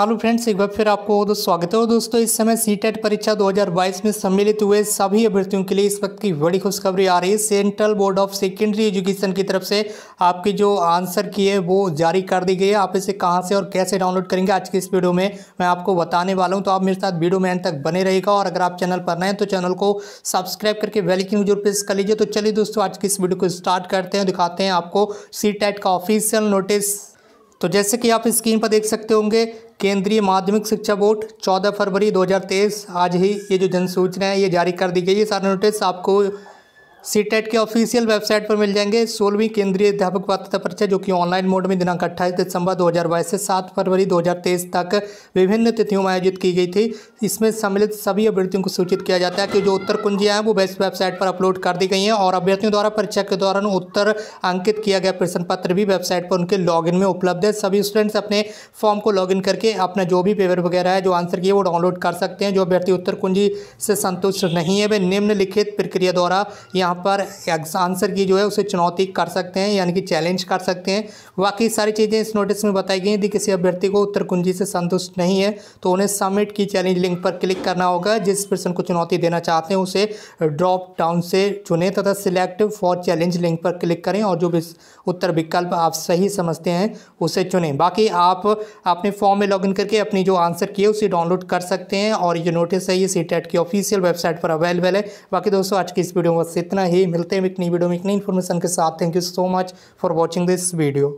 hello friends एक बार फिर आपको दोस्तों स्वागत है दोस्तों इस समय सी टेट e परीक्षा 2022 में सम्मिलित हुए सभी अभ्यर्थियों के लिए इस वक्त की बड़ी खुशखबरी आ रही है Central Board of Secondary Education की तरफ से आपकी जो आंसर की है वो जारी कर दी गई है आप इसे कहाँ से और कैसे डाउनलोड करेंगे आज की इस वीडियो में मैं आपको बताने वाला हूँ तो आप मेरे साथ वीडियो में तक बने रहेगा और अगर आप चैनल पर नए तो चैनल को सब्सक्राइब करके बेल की जरूर प्रेस कर लीजिए तो चलिए दोस्तों आज की इस वीडियो को स्टार्ट करते हैं दिखाते हैं आपको सी e का ऑफिशियल नोटिस तो जैसे कि आप स्क्रीन पर देख सकते होंगे केंद्रीय माध्यमिक शिक्षा बोर्ड 14 फरवरी 2023 आज ही ये जो जनसूचना है ये जारी कर दी गई है सारा नोटिस आपको सी टेट e के ऑफिशियल वेबसाइट पर मिल जाएंगे सोलहवीं केंद्रीय अध्यापक पात्रता परीक्षा जो कि ऑनलाइन मोड में दिनांक अट्ठाईस दिसंबर 2022 से 7 फरवरी 2023 तक विभिन्न तिथियों में आयोजित की गई थी इसमें सम्मिलित सभी अभ्यर्थियों को सूचित किया जाता है कि जो उत्तर कुंजियाँ हैं वो बेस्ट वेबसाइट पर अपलोड कर दी गई हैं और अभ्यर्थियों द्वारा परीक्षा के दौरान उत्तर अंकित किया गया प्रश्न पत्र भी वेबसाइट पर उनके लॉग में उपलब्ध है सभी स्टूडेंट्स अपने फॉर्म को लॉग करके अपना जो भी पेपर वगैरह है जो आंसर किए वो डाउनलोड कर सकते हैं जो अभ्यर्थी उत्तर कुंजी से संतुष्ट नहीं है वे निम्नलिखित प्रक्रिया द्वारा यहाँ यहाँ पर आंसर की जो है उसे चुनौती कर सकते हैं यानी कि चैलेंज कर सकते हैं बाकी सारी चीज़ें इस नोटिस में बताई गई यदि किसी अभ्यर्थी को उत्तर कुंजी से संतुष्ट नहीं है तो उन्हें सबमिट की चैलेंज लिंक पर क्लिक करना होगा जिस पर्सन को चुनौती देना चाहते हैं उसे ड्रॉप डाउन से चुनें तथा सिलेक्ट फॉर चैलेंज लिंक पर क्लिक करें और जो उत्तर विकल्प आप सही समझते हैं उसे चुनें बाकी आप अपने फॉर्म में लॉग करके अपनी जो आंसर की है उसे डाउनलोड कर सकते हैं और ये नोटिस है ये सी की ऑफिशियल वेबसाइट पर अवेलेबल है बाकी दोस्तों आज की इस वीडियो में बस इतना इतना ही मिलते हैं एक नई वीडियो में एक नई इन्फॉर्मेशन के साथ thank you so much for watching this video